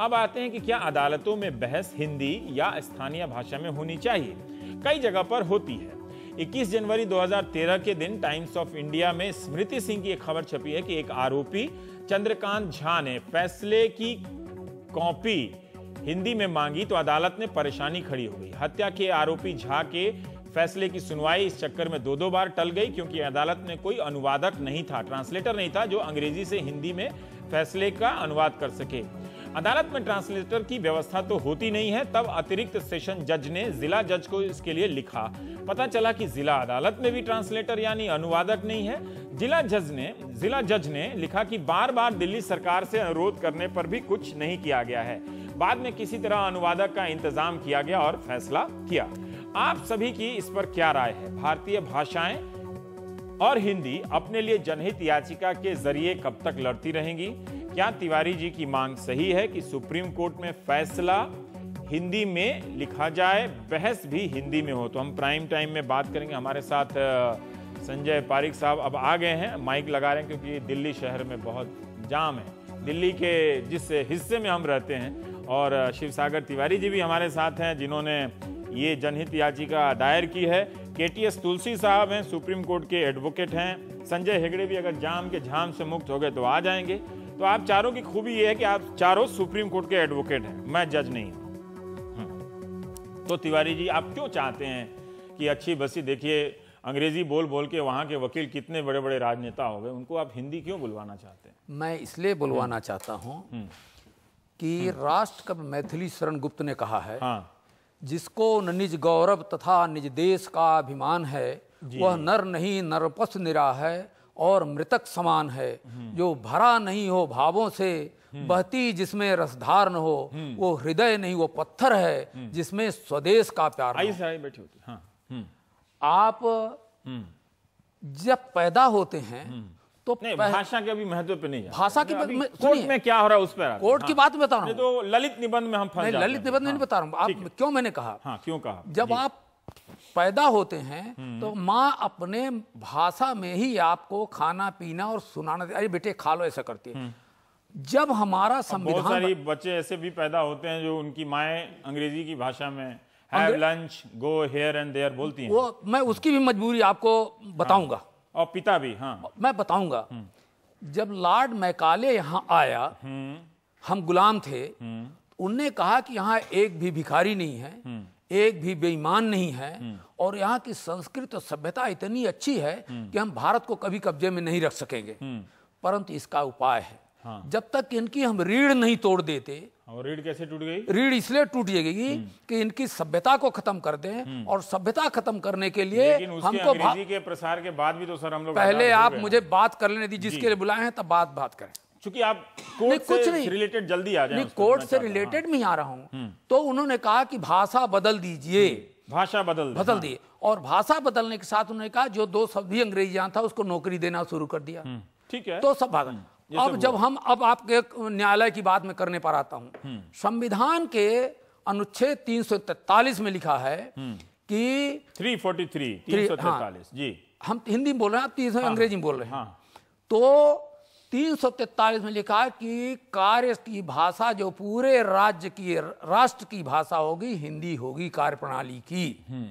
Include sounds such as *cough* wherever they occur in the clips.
अब आते हैं कि क्या अदालतों में बहस हिंदी या स्थानीय भाषा में होनी चाहिए कई जगह पर होती है 21 जनवरी 2013 के दिन टाइम्स ऑफ इंडिया में स्मृति सिंह की एक खबर छपी है कि एक आरोपी चंद्रकांत झा ने फैसले की कॉपी हिंदी में मांगी तो अदालत ने परेशानी खड़ी हो गई हत्या के आरोपी झा के फैसले की सुनवाई इस चक्कर में दो दो बार टल गई क्योंकि अदालत में कोई अनुवादक नहीं था ट्रांसलेटर नहीं था जो अंग्रेजी से हिंदी में फैसले का अनुवाद कर सके अदालत में ट्रांसलेटर की व्यवस्था तो होती नहीं है तब अतिरिक्त सेशन जज ने जिला जज को इसके लिए लिखा पता चला कि जिला अदालत में भी ट्रांसलेटर यानी अनुवादक नहीं है जिला जज ने जिला जज ने लिखा कि बार बार दिल्ली सरकार से अनुरोध करने पर भी कुछ नहीं किया गया है बाद में किसी तरह अनुवादक का इंतजाम किया गया और फैसला किया आप सभी की इस पर क्या राय है भारतीय भाषाएं और हिंदी अपने लिए जनहित याचिका के जरिए कब तक लड़ती रहेंगी क्या तिवारी जी की मांग सही है कि सुप्रीम कोर्ट में फैसला हिंदी में लिखा जाए बहस भी हिंदी में हो तो हम प्राइम टाइम में बात करेंगे हमारे साथ संजय पारिक साहब अब आ गए हैं माइक लगा रहे हैं क्योंकि दिल्ली शहर में बहुत जाम है दिल्ली के जिस हिस्से में हम रहते हैं और शिव सागर तिवारी जी भी हमारे साथ हैं जिन्होंने ये जनहित याचिका दायर की है के टी एस तुलसी साहब हैं सुप्रीम कोर्ट के एडवोकेट हैं संजय हेगड़े भी अगर जाम के झाम से मुक्त हो गए तो आ जाएंगे तो आप चारों की खूबी ये है कि आप चारों सुप्रीम कोर्ट के एडवोकेट हैं मैं जज नहीं हूं हम्म। तो तिवारी जी आप क्यों चाहते हैं कि अच्छी बसी देखिए अंग्रेजी बोल बोल के वहाँ के वकील कितने बड़े बड़े राजनेता हो गए उनको आप हिंदी क्यों बुलवाना चाहते हैं मैं इसलिए बुलवाना हम्म। चाहता हूँ हम्म। कि राष्ट्र राष्ट्रकवि मैथिली शरण गुप्त ने कहा है हाँ। जिसको निज गौरव तथा निज देश का अभिमान है वह नर नहीं नरपस निरा है और मृतक समान है हम्म। जो भरा नहीं हो भावों से हम्म। बहती जिसमें रसधार न हो हम्म। वो हृदय नहीं वो पत्थर है जिसमें स्वदेश का प्यार बैठी होती हाँ। आप जब पैदा होते हैं तो भाषा के अभी महत्व पे नहीं भाषा की कोर्ट में क्या हो रहा है उस पर कोर्ट हाँ, की बात बता रहा हूँ तो ललित निबंध में हम ललित निबंध में नहीं हाँ। बता रहा हूँ आप क्यों मैंने कहा हाँ, क्यों कहा जब आप पैदा होते हैं हम्म। तो माँ अपने भाषा में ही आपको खाना पीना और सुनाना अरे बेटे खा लो ऐसा करती है हम्म। जब हमारा संविधान सारी बच्चे ऐसे भी पैदा होते हैं जो उनकी माएँ अंग्रेजी की भाषा में have lunch go here and there बोलती हैं वो मैं उसकी भी मजबूरी आपको बताऊंगा हाँ, और पिता भी हाँ मैं बताऊंगा हम्म। जब लॉर्ड मैकाले यहाँ आया हम गुलाम थे उनने कहा कि यहाँ एक भी भिखारी नहीं है एक भी बेईमान नहीं है हम्म। और यहाँ की संस्कृत और सभ्यता इतनी अच्छी है हम्म। कि हम भारत को कभी कब्जे में नहीं रख सकेंगे हम्म। परंतु इसका उपाय है हाँ। जब तक इनकी हम रीढ़ नहीं तोड़ देते और रीढ़ कैसे टूट गई रीढ़ इसलिए टूट जाएगी कि इनकी सभ्यता को खत्म कर दें और सभ्यता खत्म करने के लिए हमको के प्रसार के बाद भी तो सर हम लोग पहले आप मुझे बात कर लेने दी जिसके लिए बुलाए हैं तब बात बात करें चूंकि आप कोर्ट कुछ नहीं रिलेटेड जल्दी आ जाए कोर्ट से रिलेटेड में हाँ। आ रहा हूँ हम्म। तो उन्होंने कहा कि भाषा बदल दीजिए हम्म। भाषा बदल बदल हाँ। दिए और भाषा बदलने के साथ उन्होंने कहा जो दो शब्द ही अंग्रेजियां था उसको नौकरी देना शुरू कर दिया हम्म। ठीक है तो सब भाषा अब जब हम अब आपके न्यायालय की बात में करने पर आता हूं संविधान के अनुच्छेद तीन में लिखा है कि 343 343 हाँ। जी हम हिंदी में बोल रहे हैं आप तीन अंग्रेजी में बोल रहे हैं तो तीन में लिखा कि कार्य की भाषा जो पूरे राज्य की राष्ट्र की भाषा होगी हिंदी होगी कार्य प्रणाली की हम्म।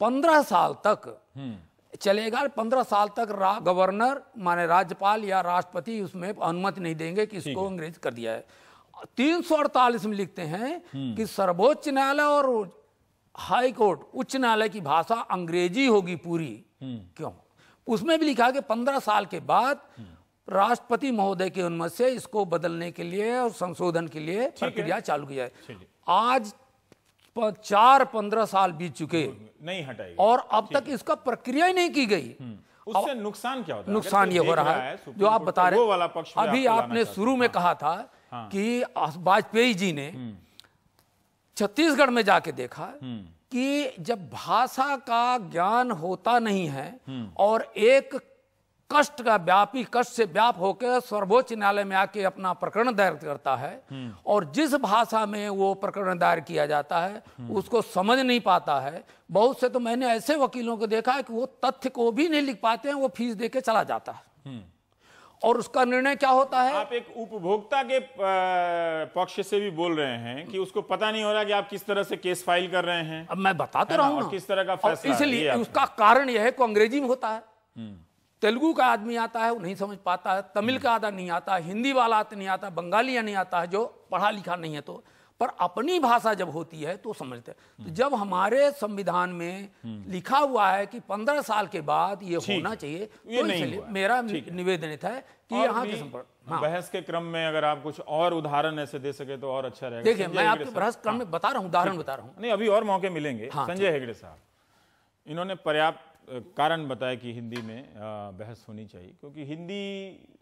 पंद्रह साल तक हम्म। चलेगा पंद्रह साल तक गवर्नर माने राज्यपाल या राष्ट्रपति उसमें अनुमति नहीं देंगे कि इसको अंग्रेज कर दिया है तीन सौ अड़तालीस में लिखते हैं हम्म। कि सर्वोच्च न्यायालय और हाई कोर्ट उच्च न्यायालय की भाषा अंग्रेजी होगी पूरी क्यों उसमें भी लिखा कि पंद्रह साल के बाद राष्ट्रपति महोदय के उन्मत से इसको बदलने के लिए और संशोधन के लिए प्रक्रिया चालू की जाए आज चार पंद्रह साल बीत चुके नहीं हटाई और अब तक इसका प्रक्रिया ही नहीं की गई हम्म। उससे नुकसान क्या होता है नुकसान ये हो रहा है जो आप बता रहे अभी आपने शुरू में कहा था हाँ। कि वाजपेयी जी ने हम्म। छत्तीसगढ़ में जाके देखा हम्म। कि जब भाषा का ज्ञान होता नहीं है और एक कष्ट का व्यापी कष्ट से व्याप होकर सर्वोच्च न्यायालय में आके अपना प्रकरण दायर करता है हम्म। और जिस भाषा में वो प्रकरण दायर किया जाता है हम्म। उसको समझ नहीं पाता है बहुत से तो मैंने ऐसे वकीलों को देखा है कि वो तथ्य को भी नहीं लिख पाते हैं वो फीस दे के चला जाता है हम्म। और उसका निर्णय क्या होता है आप एक उपभोक्ता के पक्ष से भी बोल रहे हैं कि उसको पता नहीं हो रहा कि आप किस तरह से केस फाइल कर रहे हैं अब मैं बताता रहा हूँ किस तरह का फैसला इसलिए उसका कारण यह है को अंग्रेजी में होता है तेलुगु का आदमी आता है वो नहीं समझ पाता है तमिल का आदमी नहीं आता हिंदी वाला नहीं आता बंगाली नहीं आता है जो पढ़ा लिखा नहीं है तो पर अपनी भाषा जब होती है तो समझते हैं तो जब हमारे संविधान में लिखा हुआ है कि पंद्रह साल के बाद ये होना चाहिए ये तो नहीं मेरा निवेदन था कि यहाँ के संपर्क हाँ। बहस के क्रम में अगर आप कुछ और उदाहरण ऐसे दे सके तो और अच्छा रहेगा देखिए मैं आपके बहस क्रम में हाँ। बता रहा हूँ उदाहरण बता रहा हूँ नहीं अभी और मौके मिलेंगे हाँ, संजय हेगड़े साहब इन्होंने पर्याप्त कारण बताया कि हिंदी में बहस होनी चाहिए क्योंकि हिंदी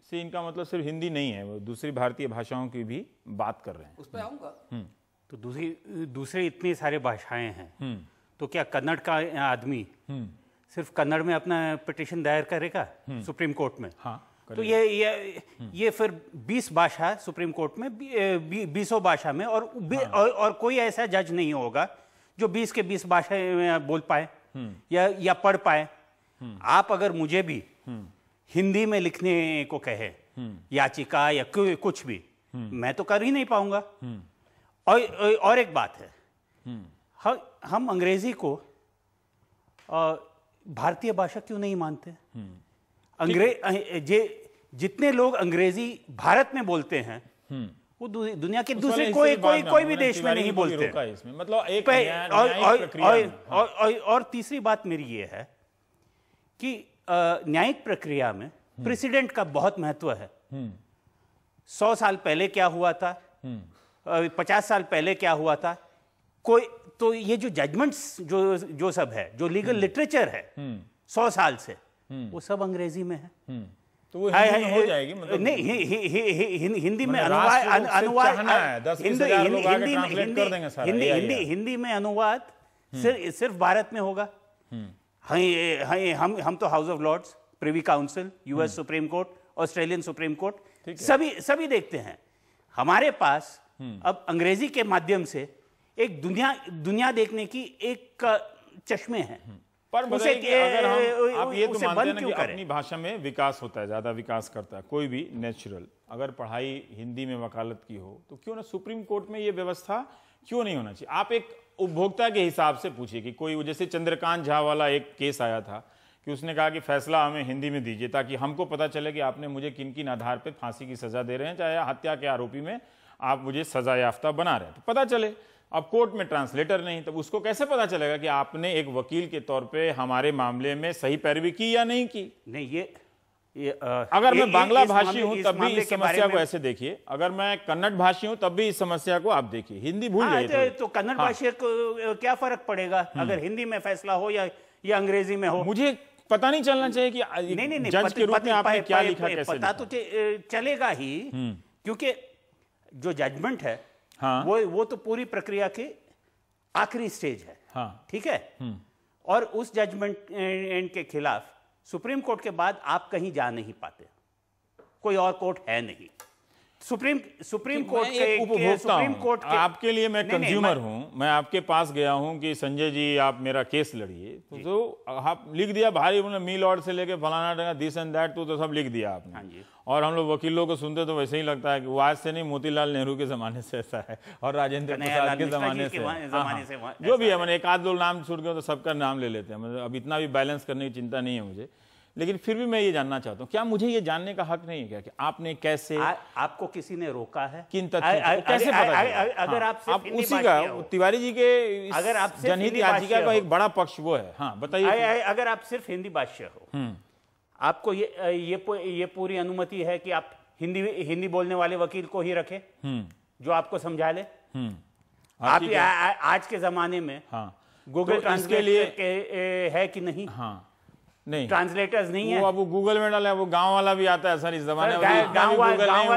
से इनका मतलब सिर्फ हिंदी नहीं है वो दूसरी भारतीय भाषाओं की भी बात कर रहे हैं उस पर आऊँगा हम्म। तो दूसरी दूसरे इतनी सारे भाषाएं हैं हम्म। तो क्या कन्नड़ का आदमी हम्म। सिर्फ कन्नड़ में अपना पिटिशन दायर करेगा सुप्रीम कोर्ट में हाँ तो ये ये ये फिर 20 भाषा सुप्रीम कोर्ट में बीसों भाषा में और, हाँ। और और कोई ऐसा जज नहीं होगा जो 20 के 20 भाषा बोल पाए या या पढ़ पाए आप अगर मुझे भी हिंदी में लिखने को कहे याचिका या कुछ भी मैं तो कर ही नहीं पाऊंगा और और एक बात है हम हम अंग्रेजी को भारतीय भाषा क्यों नहीं मानते अंग्रेज जे जितने लोग अंग्रेजी भारत में बोलते हैं वो दुनिया के दूसरे कोई कोई कोई भी देश में नहीं बोलते मतलब एक और, और, हाँ। और, और, और तीसरी बात मेरी ये है कि न्यायिक प्रक्रिया में हम्म। प्रेसिडेंट का बहुत महत्व है हम्म। सौ साल पहले क्या हुआ था हम्म। पचास साल पहले क्या हुआ था कोई तो ये जो जजमेंट्स जो जो सब है जो लीगल लिटरेचर है सौ साल से वो सब अंग्रेजी में है तो वो हिंदी में हो जाएगी मतलब नहीं हि, हि, हि, हि, हिंदी, हिंदी में अनुवाद अनुवाद हिंदी हिंदी हिंदी हिंदी में हम्म। अनुवाद सिर्फ सिर्फ भारत में होगा हम्म। हाँ, हाँ, हम हम तो House of Lords Privy Council US Supreme Court Australian Supreme Court सभी सभी देखते हैं हमारे पास हम्म। अब अंग्रेजी के माध्यम से एक दुनिया दुनिया देखने की एक चश्मे हैं पर उसे अगर हम आप ये तो मानते हैं कि अपनी भाषा में विकास होता है ज़्यादा विकास करता है कोई भी नेचुरल अगर पढ़ाई हिंदी में वकालत की हो तो क्यों ना सुप्रीम कोर्ट में ये व्यवस्था क्यों नहीं होना चाहिए आप एक उपभोक्ता के हिसाब से पूछिए कि कोई जैसे चंद्रकांत झा वाला एक केस आया था कि उसने कहा कि फैसला हमें हिंदी में दीजिए ताकि हमको पता चले कि आपने मुझे किन किन आधार पर फांसी की सज़ा दे रहे हैं चाहे हत्या के आरोपी में आप मुझे सजा याफ्ता बना रहे हैं तो पता चले अब कोर्ट में ट्रांसलेटर नहीं तब उसको कैसे पता चलेगा कि आपने एक वकील के तौर पे हमारे मामले में सही पैरवी की या नहीं की नहीं ये ये, आ, अगर ये, मैं बांग्ला भाषी हूं तब भी इस समस्या को ऐसे देखिए अगर मैं कन्नड़ भाषी हूं तब भी इस समस्या को आप देखिए हिंदी भूल जाए हाँ, तो, तो-, तो कन्नड़ हाँ। भाषी को क्या फर्क पड़ेगा हम्म। अगर हिंदी में फैसला हो या या अंग्रेजी में हो मुझे पता नहीं चलना चाहिए कि नहीं नहीं, नहीं जज के रूप में आपने क्या लिखा कैसे पता तो चलेगा ही हम्म। क्योंकि जो जजमेंट है हाँ वो वो तो पूरी प्रक्रिया की आखिरी स्टेज है हाँ ठीक है हम्म। और उस जजमेंट एंड eh, के खिलाफ सुप्रीम कोर्ट के बाद आप कहीं जा नहीं पाते कोई और कोर्ट है नहीं सुप्रीम सुप्रीम कोर्ट के उपभोक्ता सुप्रीम कोर्ट के, आपके लिए मैं कंज्यूमर हूं मैं आपके पास गया हूं कि संजय जी आप मेरा केस लड़िए तो तो आप लिख दिया भारी मील ऑर्ड से लेके फलाना दिस एंड दैट तो, तो सब लिख दिया आपने हाँ और हम लोग वकीलों को सुनते तो वैसे ही लगता है कि वो आज से नहीं मोतीलाल नेहरू के जमाने से ऐसा है और राजेंद्र प्रसाद के जमाने से, हाँ, हाँ। जो भी है मैंने एक आध दो नाम छोड़ गए तो सबका नाम ले लेते हैं मतलब अब इतना भी बैलेंस करने की चिंता नहीं है मुझे लेकिन फिर भी मैं ये जानना चाहता हूँ क्या मुझे ये जानने का हक नहीं है क्या कि आपने कैसे आ, आपको किसी ने रोका है किन तथ्य कैसे आ, पता आ, आ, अगर हाँ, आप, आप उसी का तिवारी जी के अगर आप जनहित याचिका का एक बड़ा पक्ष वो है हाँ बताइए अगर आप सिर्फ हिंदी भाष्य हो हम्म। आपको ये ये पूरी अनुमति है कि आप हिंदी हिंदी बोलने वाले वकील को ही रखे हम्म। जो आपको समझा ले हम्म। आप आज के जमाने में हाँ गूगल ट्रांसलेट के लिए है कि नहीं हाँ नहीं ट्रांसलेटर्स नहीं है वो अब गूगल में डाले वो गांव वाला भी आता है सर इस जमाने में गांव हुआ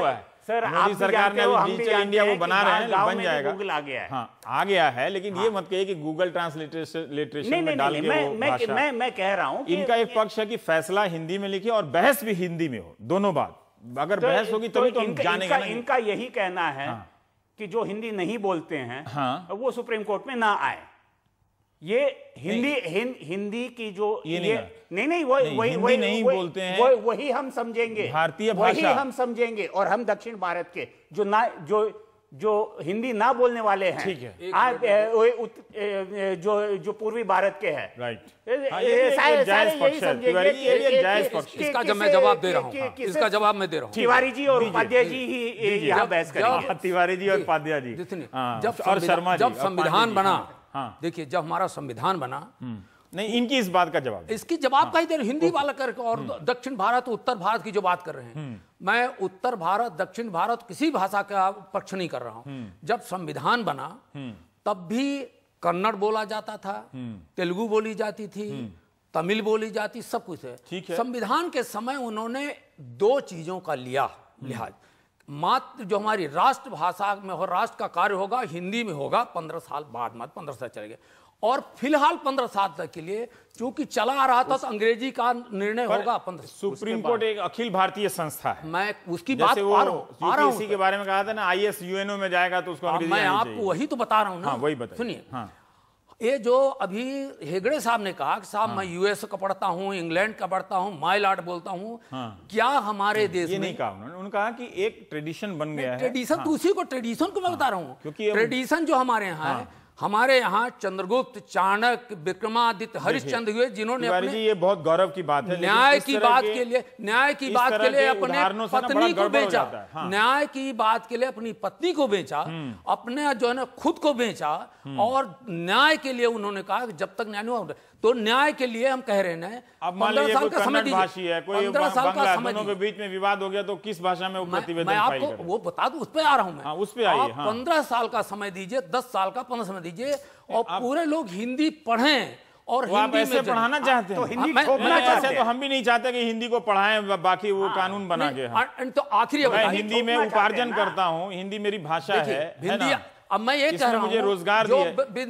है सर आप तो सरकार ने डिजिटल इंडिया वो बना रहे हैं बन जाएगा गूगल आ गया है हाँ आ गया है लेकिन ये हाँ। मत कहिए कि गूगल ट्रांसलेटरेशन में डाल के मैं, मैं, मैं, मैं कह रहा हूँ इनका एक पक्ष है कि फैसला हिंदी में लिखे और बहस भी हिंदी में हो दोनों बात अगर तो बहस होगी तो तभी तो हम जानेंगे इनका यही कहना है हाँ। कि जो हिंदी नहीं बोलते हैं हाँ। वो सुप्रीम कोर्ट में ना आए ये हिंदी हिं, हिंदी की जो ये, ये नहीं नहीं वही वही वही नहीं बोलते हैं वही वही हम समझेंगे भारतीय वही हम समझेंगे और हम दक्षिण भारत के जो ना जो जो हिंदी ना बोलने वाले हैं ठीक है आप जो जो पूर्वी भारत के हैं हाँ, राइट इसका जब मैं जवाब दे रहा हूँ हाँ। इसका जवाब मैं दे रहा हूँ तिवारी जी और उपाध्याय जी ही यहाँ बहस करेंगे हाँ, तिवारी जी और उपाध्याय जी जब और शर्मा जब संविधान बना हाँ। देखिए जब हमारा संविधान बना हम्म। नहीं इनकी इस बात का जवाब इसकी जवाब हाँ। का ही दे हिंदी वाला कर और हम्म। दक्षिण भारत उत्तर भारत की जो बात कर रहे हैं हम्म। मैं उत्तर भारत दक्षिण भारत किसी भाषा का पक्ष नहीं कर रहा हूं जब संविधान बना तब भी कन्नड़ बोला जाता था तेलुगु बोली जाती थी तमिल बोली जाती सब कुछ है। संविधान के समय उन्होंने दो चीजों का लिया लिहाज मात्र जो हमारी राष्ट्रभाषा में हो राष्ट्र का कार्य होगा हिंदी में होगा पंद्रह साल बाद मात्र पंद्रह साल चले गए और फिलहाल पंद्रह साल तक के लिए चूंकि चला आ रहा था तो अंग्रेजी का निर्णय होगा पंद्रह सुप्रीम कोर्ट एक अखिल भारतीय संस्था है मैं उसकी बात हूँ के बारे में कहा था ना आई एस यूएनओ में जाएगा तो उसको हाँ, मैं आपको वही तो बता रहा हूँ ना हाँ, वही सुनिए हाँ। ये जो अभी हेगड़े साहब ने कहा कि साहब हाँ। मैं यूएस का पढ़ता हूँ इंग्लैंड का पढ़ता हूँ माइल आर्ट बोलता हूँ हाँ। क्या हमारे देश में नहीं कहा उन्होंने उन्होंने कहा कि एक ट्रेडिशन बन गया है ट्रेडिशन हाँ। तो उसी को ट्रेडिशन को मैं हाँ। बता रहा हूँ क्योंकि ट्रेडिशन जो हमारे यहाँ हाँ। है हमारे यहाँ चंद्रगुप्त चाणक्य विक्रमादित्य हरिश्चंद्र हुए जिन्होंने अपने ये बहुत गौरव की बात है न्याय की बात के लिए न्याय की बात के लिए अपने पत्नी को बेचा हाँ। न्याय की बात के लिए अपनी पत्नी को बेचा हम्म। अपने जो है ना खुद को बेचा हम्म। और न्याय के लिए उन्होंने कहा जब तक न्याय नहीं तो न्याय के लिए हम कह रहे हैं अब मान लीजिए कोई कन्नड़ भाषी है कोई साल का समझ दोनों के बीच में विवाद हो गया तो किस भाषा में वो प्रतिवेदन मैं, मैं आपको वो बता दूं उस पर आ रहा हूं मैं हाँ, उस पे आइए हाँ। पंद्रह साल का समय दीजिए दस साल का पंद्रह समय दीजिए और पूरे लोग हिंदी पढ़े और हिंदी में पढ़ाना चाहते हैं तो हिंदी हाँ, मैं, मैं ऐसे तो हम भी नहीं चाहते कि हिंदी को पढ़ाएं बाकी वो हाँ। कानून बना के तो आखिरी मैं हिंदी में उपार्जन करता हूँ हिंदी मेरी भाषा है हिंदी अब मैं ये कह रहा हूँ मुझे रोजगार जो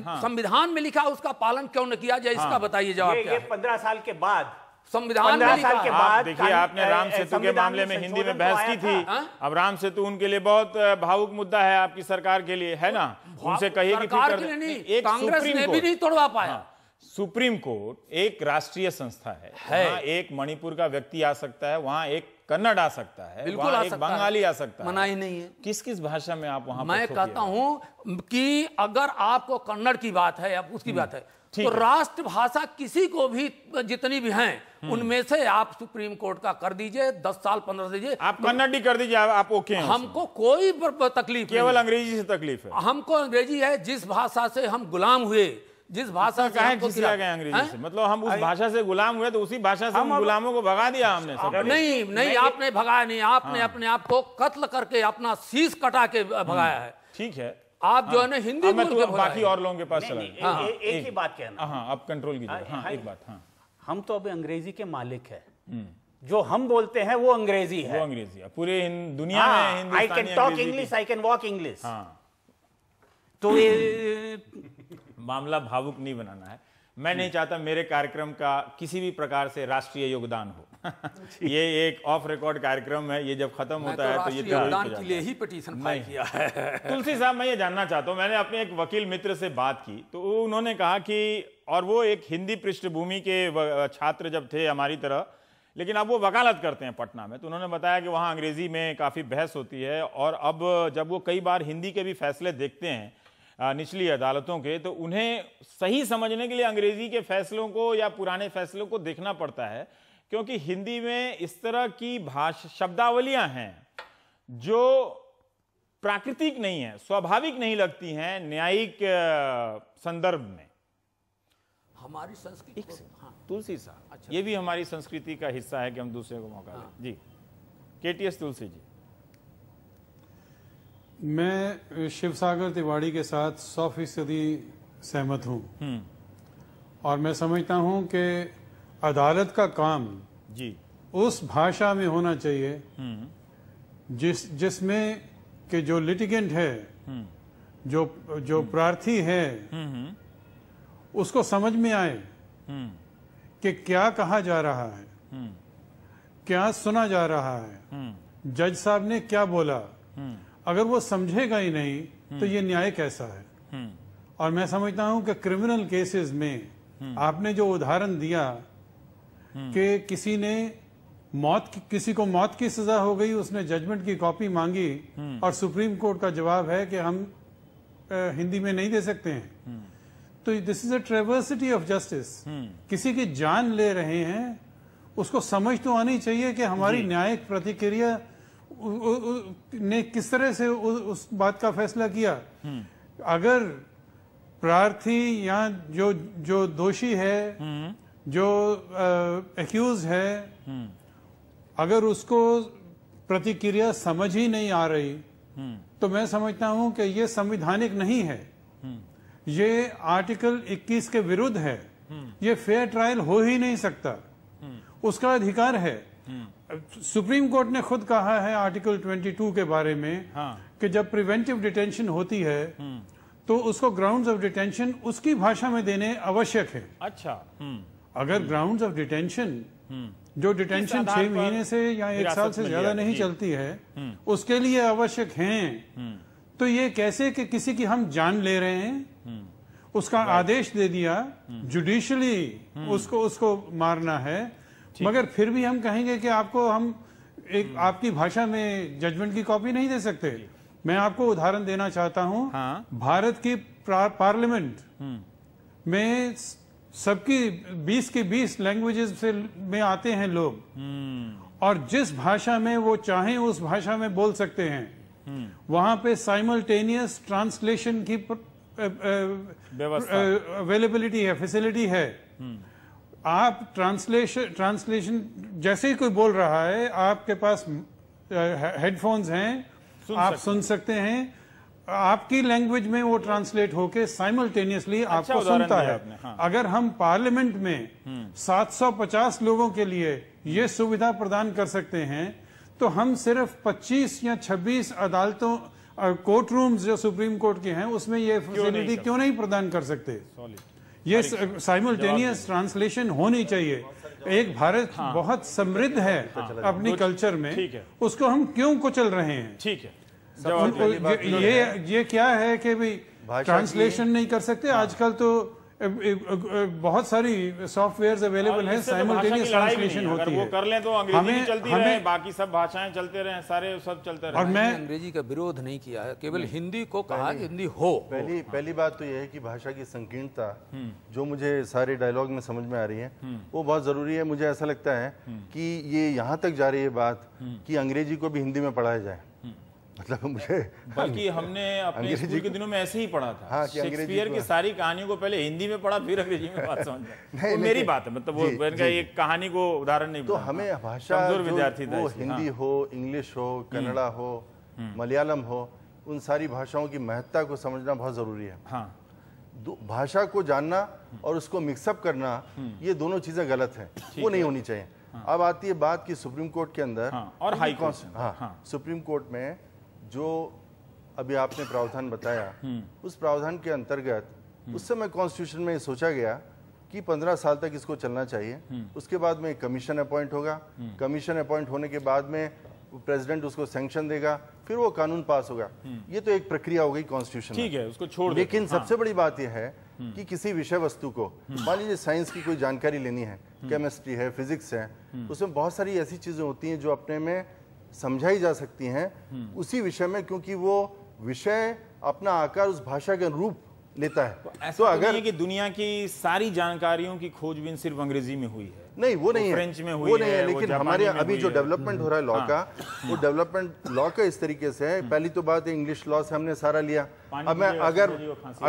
हाँ। संविधान में लिखा उसका पालन क्यों न किया जाए इसका हाँ। बताइए जवाब क्या पंद्रह साल के बाद संविधान में लिखा के बाद देखिए आपने राम सेतु के मामले में हिंदी में बहस की थी हाँ। अब राम सेतु उनके लिए बहुत भावुक मुद्दा है आपकी सरकार के लिए है ना उनसे कहिए कि नहीं कांग्रेस ने भी नहीं तोड़वा पाया हाँ। सुप्रीम कोर्ट एक राष्ट्रीय संस्था है, है। एक मणिपुर का व्यक्ति आ सकता है वहां एक कन्नड़ आ सकता है बिल्कुल आ सकता बंगाली आ सकता है मनाही नहीं है किस किस भाषा में आप वहां मैं कहता हूं कि अगर आपको कन्नड़ की बात है आप उसकी हम्म, बात है तो राष्ट्रभाषा किसी को भी जितनी भी हैं हम्म। उनमें से आप सुप्रीम कोर्ट का कर दीजिए दस साल पंद्रह दीजिए आप कन्नड़ी कर दीजिए आप ओके हैं हमको कोई तकलीफ केवल अंग्रेजी से तकलीफ है हमको अंग्रेजी है जिस भाषा से हम गुलाम हुए जिस भाषा का घिसला गया अंग्रेजी से मतलब हम उस भाषा से गुलाम हुए तो उसी भाषा से हम गुलामों को भगा दिया हमने नहीं नहीं आपने भगाया नहीं आपने हाँ। अपने आप को कत्ल करके अपना शीश कटा के भगाया है हम्म, ठीक है आप जो हाँ। है ना हिंदी में तो बाकी और लोगों के पास चला हाँ। एक ही बात कहना हाँ आप कंट्रोल कीजिए एक बात हाँ हम तो अभी अंग्रेजी के मालिक है हम्म। जो हम बोलते हैं वो अंग्रेजी है वो अंग्रेजी है पूरे दुनिया में I can talk English I can walk English तो मामला भावुक नहीं बनाना है मैं नहीं चाहता मेरे कार्यक्रम का किसी भी प्रकार से राष्ट्रीय योगदान हो *laughs* ये एक ऑफ रिकॉर्ड कार्यक्रम है ये जब खत्म होता तो है तो ये के लिए ही पिटीशन किया है *laughs* तुलसी साहब मैं ये जानना चाहता हूँ मैंने अपने एक वकील मित्र से बात की तो उन्होंने कहा कि और वो एक हिंदी पृष्ठभूमि के छात्र जब थे हमारी तरह लेकिन अब वो वकालत करते हैं पटना में तो उन्होंने बताया कि वहाँ अंग्रेजी में काफ़ी बहस होती है और अब जब वो कई बार हिंदी के भी फैसले देखते हैं निचली अदालतों के तो उन्हें सही समझने के लिए अंग्रेजी के फैसलों को या पुराने फैसलों को देखना पड़ता है क्योंकि हिंदी में इस तरह की भाषा शब्दावलियां हैं जो प्राकृतिक नहीं है स्वाभाविक नहीं लगती हैं न्यायिक संदर्भ में हमारी संस्कृति हाँ। तुलसी साहब अच्छा ये भी हमारी संस्कृति का हिस्सा है कि हम दूसरे को मौका हाँ। दें जी के टी एस तुलसी जी मैं शिव सागर तिवाड़ी के साथ सौ फीसदी सहमत हूँ हम्म। और मैं समझता हूँ कि अदालत का काम जी उस भाषा में होना चाहिए हम्म। जिस जिसमें कि जो लिटिगेंट है हम्म। जो जो प्रार्थी है उसको समझ में आए कि क्या कहा जा रहा है क्या सुना जा रहा है जज साहब ने क्या बोला अगर वो समझेगा ही नहीं तो ये न्याय कैसा है और मैं समझता हूं कि क्रिमिनल केसेस में आपने जो उदाहरण दिया कि किसी ने मौत की किसी को मौत की सजा हो गई उसने जजमेंट की कॉपी मांगी और सुप्रीम कोर्ट का जवाब है कि हम आ, हिंदी में नहीं दे सकते हैं तो this is a travesty of justice किसी की जान ले रहे हैं उसको समझ तो आनी चाहिए कि हमारी न्यायिक प्रतिक्रिया ने किस तरह से उस बात का फैसला किया हम्म। अगर प्रार्थी या जो जो दोषी है हम्म। जो एक्यूज है हम्म। अगर उसको प्रतिक्रिया समझ ही नहीं आ रही तो मैं समझता हूं कि ये संविधानिक नहीं है ये आर्टिकल 21 के विरुद्ध है ये फेयर ट्रायल हो ही नहीं सकता उसका अधिकार है सुप्रीम कोर्ट ने खुद कहा है आर्टिकल 22 के बारे में हाँ। कि जब प्रिवेंटिव डिटेंशन होती है हम्म। तो उसको ग्राउंड्स ऑफ डिटेंशन उसकी भाषा में देने आवश्यक है अच्छा हम्म। अगर ग्राउंड्स ऑफ डिटेंशन जो डिटेंशन छह महीने से या एक साल से ज्यादा नहीं चलती है हम्म। उसके लिए आवश्यक हैं तो ये कैसे कि किसी की हम जान ले रहे हैं उसका आदेश दे दिया जुडिशली उसको उसको मारना है मगर फिर भी हम कहेंगे कि आपको हम एक हम्म। आपकी भाषा में जजमेंट की कॉपी नहीं दे सकते मैं आपको उदाहरण देना चाहता हूं हाँ? भारत की पार्लियामेंट हम्म। में सबकी 20 के 20 लैंग्वेजेस से में आते हैं लोग हम्म। और जिस भाषा में वो चाहें उस भाषा में बोल सकते हैं वहां पे साइमल्टेनियस ट्रांसलेशन की अवेलेबिलिटी है फैसिलिटी है आप ट्रांसलेशन ट्रांसलेशन जैसे ही कोई बोल रहा है आपके पास हेडफोन्स हैं सुन आप सकते सुन सकते हैं आपकी लैंग्वेज में वो ट्रांसलेट होके साइमल्टेनियसली अच्छा आपको सुनता है हाँ। अगर हम पार्लियामेंट में 750 हम्म। लोगों के लिए हम्म। ये सुविधा प्रदान कर सकते हैं तो हम सिर्फ 25 या 26 अदालतों कोर्ट रूम्स जो सुप्रीम कोर्ट के हैं उसमें ये फैसिलिटी क्यों नहीं, क्यों नहीं प्रदान कर सकते ये साइमल्टेनियस ट्रांसलेशन होनी चाहिए एक भारत हाँ। बहुत समृद्ध है हाँ। तो अपनी कल्चर तो में उसको हम क्यों कुचल रहे हैं ठीक है तो ये ये क्या है कि भाई ट्रांसलेशन नहीं कर सकते हाँ। आजकल तो बहुत सारी सॉफ्टवेयर अवेलेबल हैं साइमल्टेनियस तो ट्रांसलेशन होती है वो कर लें तो अंग्रेजी हमें, चलती हमें, रहे बाकी सब भाषाएं चलते रहे सारे सब चलते रहे और मैं अंग्रेजी का विरोध नहीं किया है केवल हिंदी को कहा हिंदी हो पहली हाँ। पहली बात तो यह है कि भाषा की संकीर्णता हम्म। जो मुझे सारे डायलॉग में समझ में आ रही है हम्म। वो बहुत जरूरी है मुझे ऐसा लगता है हम्म। की ये यहाँ तक जा रही है बात की अंग्रेजी को भी हिंदी में पढ़ाया जाए मतलब मुझे *laughs* बल्कि हमने अपने स्कूल के दिनों में ऐसे ही पढ़ा था हाँ, शेक्सपियर की सारी कहानियों को पहले हिंदी में पढ़ा फिर अंग्रेजी में बात समझा *laughs* नहीं, तो मेरी बात है मतलब वो इनका एक कहानी को उदाहरण नहीं तो हमें भाषा विद्यार्थी वो हिंदी हाँ। हो इंग्लिश हो कन्नड़ा हम्म। हो हम्म। मलयालम हो उन सारी भाषाओं की महत्ता को समझना बहुत जरूरी है हाँ। भाषा को जानना हम्म। और उसको मिक्सअप करना ये दोनों चीजें गलत है वो नहीं होनी चाहिए हाँ। अब आती है बात कि सुप्रीम कोर्ट के अंदर हाँ। और हाई कोर्ट हाँ, हाँ सुप्रीम कोर्ट में जो अभी आपने प्रावधान बताया हम्म। उस प्रावधान के अंतर्गत हम्म। उस समय कॉन्स्टिट्यूशन में सोचा गया कि 15 साल तक इसको चलना चाहिए हम्म। उसके बाद में कमीशन अपॉइंट होगा कमीशन अपॉइंट होने के बाद में प्रेसिडेंट उसको सैंक्शन देगा फिर वो कानून पास होगा ये तो एक प्रक्रिया हो गई कॉन्स्टिट्यूशन ठीक है उसको छोड़ लेकिन हाँ। सबसे बड़ी बात यह है कि किसी विषय वस्तु को मान लीजिए साइंस की कोई जानकारी लेनी है केमिस्ट्री है फिजिक्स है उसमें बहुत सारी ऐसी चीजें होती हैं जो अपने में समझाई जा सकती हैं हम्म। उसी विषय में क्योंकि वो विषय अपना आकार उस भाषा के अनुरूप लेता है तो, ऐसा तो, तो अगर कि दुनिया की सारी जानकारियों की खोजबीन सिर्फ अंग्रेजी में हुई है नहीं वो नहीं वो फ्रेंच में हुई वो नहीं है लेकिन हमारे अभी जो डेवलपमेंट हो रहा है लॉ का हाँ। वो डेवलपमेंट लॉ का इस तरीके से है पहली तो बात इंग्लिश लॉ से हमने सारा लिया अब मैं अगर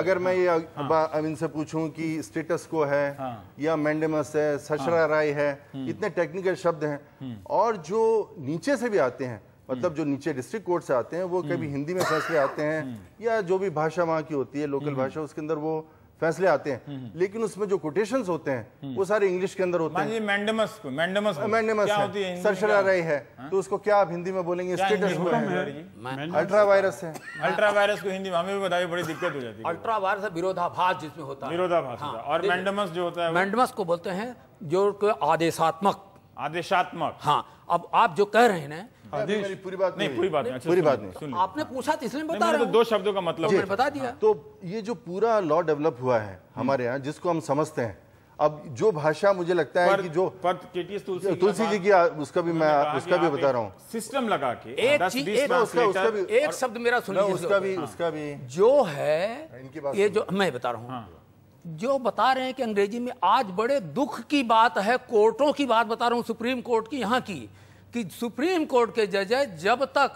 अगर मैं ये हाँ। अब इनसे पूछूं कि स्टेटस को है हाँ। या मैंडेमस है सशरा राय है हम्म। इतने टेक्निकल शब्द हैं हम्म। और जो नीचे से भी आते हैं मतलब जो नीचे डिस्ट्रिक्ट कोर्ट से आते हैं वो हम्म। कभी हिंदी में फैसले आते हैं हम्म। या जो भी भाषा वहाँ की होती है लोकल भाषा उसके अंदर वो फैसले आते हैं लेकिन उसमें जो कोटेशन होते हैं वो सारे इंग्लिश के अंदर होते हैं मैंडमस मैंडमस मैंडमस है रही है हाँ? तो उसको क्या आप हिंदी में बोलेंगे स्टेटस को अल्ट्रा वायरस है अल्ट्रा वायरस को हिंदी में हमें भी बताइए बड़ी दिक्कत हो जाती है अल्ट्रा वायरस विरोधाभास जिसमें होता है विरोधाभास हाँ। और मैंडमस जो होता है मैंडमस को बोलते हैं जो आदेशात्मक आदेशात्मक हाँ अब आप जो कह रहे हैं ना हाँ पूरी बात नहीं पूरी बात नहीं अच्छा, पूरी बात नहीं आपने पूछा तो इसलिए बता रहा तो दो शब्दों का मतलब बता दिया तो ये जो पूरा लॉ डेवलप हुआ है हमारे यहाँ जिसको हम समझते हैं अब जो भाषा मुझे लगता है कि जो तुलसी, तुलसी जी की उसका भी मैं उसका भी बता रहा हूँ सिस्टम लगा के एक चीज एक उसका उसका भी एक शब्द मेरा सुनिए उसका भी उसका भी जो है ये जो मैं बता रहा हूँ हाँ। जो बता रहे हैं कि अंग्रेजी में आज बड़े दुख की बात है कोर्टों की बात बता रहा हूँ सुप्रीम कोर्ट की यहाँ की कि सुप्रीम कोर्ट के जज जब तक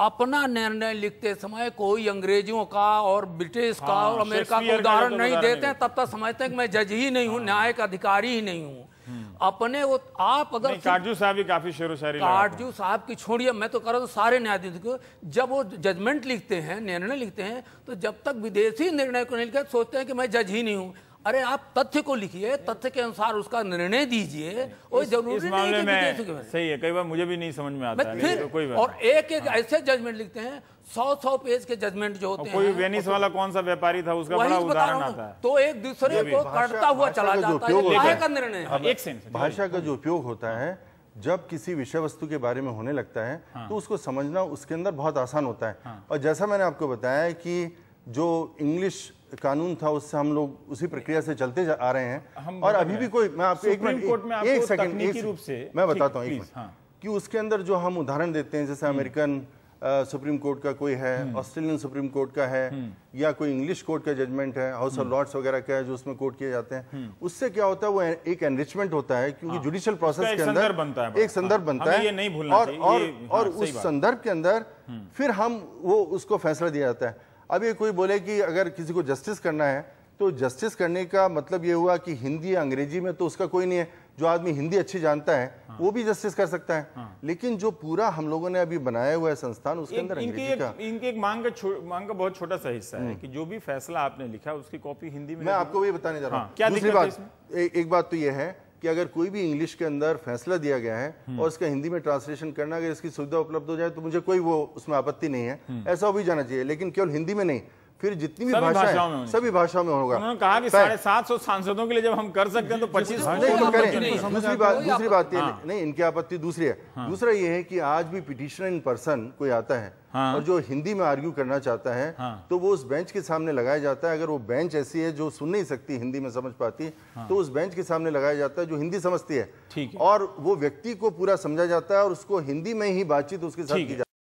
अपना निर्णय लिखते समय कोई अंग्रेजों का और ब्रिटिश हाँ, का और अमेरिका का उदाहरण तो नहीं, देते देते तब तक समझते हैं कि मैं जज ही नहीं हूँ हाँ। न्यायिक न्याय का अधिकारी ही नहीं हूँ हम्म। अपने वो आप अगर काटजू साहब भी काफी शेरो शायरी काटजू साहब की छोड़िए मैं तो कर रहा हूँ सारे न्यायाधीश को जब वो जजमेंट लिखते हैं निर्णय लिखते हैं तो जब तक विदेशी निर्णय को नहीं लिखा सोचते हैं कि मैं जज ही नहीं हूँ अरे आप तथ्य को लिखिए तथ्य के अनुसार उसका निर्णय दीजिए जरूरी नहीं कि में सही है कई बार मुझे भी नहीं समझ में आता फिर तो कोई और एक एक हाँ। ऐसे जजमेंट लिखते हैं सौ सौ पेज के जजमेंट जो होते हैं कोई वेनिस वाला कौन सा व्यापारी था उसका बड़ा उदाहरण आता है तो एक दूसरे को कटता हुआ चला जाता है निर्णय भाषा का जो उपयोग होता है जब किसी विषय वस्तु के बारे में होने लगता है हाँ। तो उसको समझना उसके अंदर बहुत आसान होता है हाँ। और जैसा मैंने आपको बताया कि जो इंग्लिश कानून था उससे हम लोग उसी प्रक्रिया से चलते जा, आ रहे हैं और अभी भी कोई मैं आपको एक मिनट एक सेकंड एक रूप से मैं बताता हूँ हाँ। कि उसके अंदर जो हम उदाहरण देते हैं जैसे हम्म। अमेरिकन सुप्रीम कोर्ट का कोई है हम्म। ऑस्ट्रेलियन सुप्रीम कोर्ट का है हम्म। या कोई इंग्लिश कोर्ट का जजमेंट है हाउस ऑफ लॉर्ड्स वगैरह का है जो उसमें कोर्ट किए जाते हैं उससे क्या होता है वो एक एनरिचमेंट होता है क्योंकि जुडिशियल हाँ। प्रोसेस के अंदर बनता है एक संदर्भ हाँ। बनता है ये नहीं भूलना और और हाँ, उस संदर्भ के अंदर फिर हम वो उसको फैसला दिया जाता है अब ये कोई बोले कि अगर किसी को जस्टिस करना है तो जस्टिस करने का मतलब ये हुआ कि हिंदी या अंग्रेजी में तो उसका कोई नहीं है जो आदमी हिंदी अच्छी जानता है हाँ। वो भी जस्टिस कर सकता है हाँ। लेकिन जो पूरा हम लोगों ने अभी बनाया हुआ है संस्थान उसके अंदर इनकी एक, इनकी एक मांग का मांग का बहुत छोटा सा हिस्सा है हम्म। कि जो भी फैसला आपने लिखा उसकी कॉपी हिंदी में मैं आपको भी बताने जा रहा हाँ, हूँ क्या दूसरी बात एक बात तो यह है कि अगर कोई भी इंग्लिश के अंदर फैसला दिया गया है हम्म। और उसका हिंदी में ट्रांसलेशन करना अगर इसकी सुविधा उपलब्ध हो जाए तो मुझे कोई वो उसमें आपत्ति नहीं है हम्म। ऐसा भी जाना चाहिए लेकिन केवल हिंदी में नहीं फिर जितनी भी भाषा है सभी भाषाओं में होगा उन्होंने कहा कि साढ़े सात सौ सांसदों के लिए जब हम कर सकते हैं तो पच्चीस दूसरी बात दूसरी बात ये हाँ। नहीं इनकी आपत्ति दूसरी है हाँ। दूसरा ये है कि आज भी पिटिशनर इन पर्सन कोई आता है हाँ। और जो हिंदी में आर्ग्यू करना चाहता है हाँ। तो वो उस बेंच के सामने लगाया जाता है अगर वो बेंच ऐसी है जो सुन नहीं सकती हिंदी में समझ पाती हाँ। तो उस बेंच के सामने लगाया जाता है जो हिंदी समझती है, है। और वो व्यक्ति को पूरा समझा जाता है और उसको हिंदी में ही बातचीत उसके साथ की जाती है